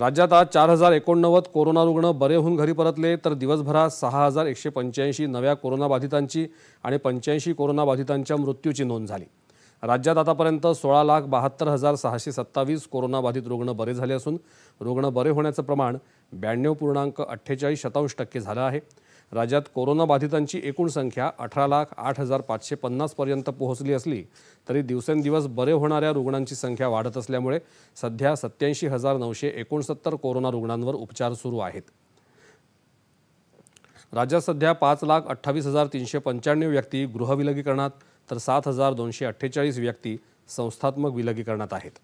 राज्यात आज चार हजार एकोणनव्वद कोरोना रुग्ण बरे होऊन घरी परतले तर दिवसभरात सहा हजार एकशे पंच्याऐंशी नव्या कोरोनाबाधितांची आणि पंच्याऐंशी कोरोनाबाधितांच्या मृत्यूची नोंद झाली राज्यात आतापर्यंत सोळा लाख बहात्तर हजार सहाशे सत्तावीस कोरोनाबाधित रुग्ण बरे झाले असून रुग्ण बरे होण्याचं प्रमाण ब्याण्णव पूर्णांक अठ्ठेचाळीस शतांश टक्के झालं आहे राज्यात कोरोनाबाधितांची एकूण संख्या अठरा लाख आठ हजार पाचशे पन्नासपर्यंत पोहोचली असली तरी दिवसेंदिवस बरे होणाऱ्या रुग्णांची संख्या वाढत असल्यामुळे सध्या सत्याऐंशी हजार नऊशे एकोणसत्तर कोरोना रुग्णांवर उपचार सुरू आहेत राज्यात सध्या पाच लाख अठ्ठावीस हजार तीनशे पंच्याण्णव व्यक्ती गृहविलगीकरणात तर सात हजार दोनशे अठ्ठेचाळीस व्यक्ती संस्थात्मक विलगीकरणात आहेत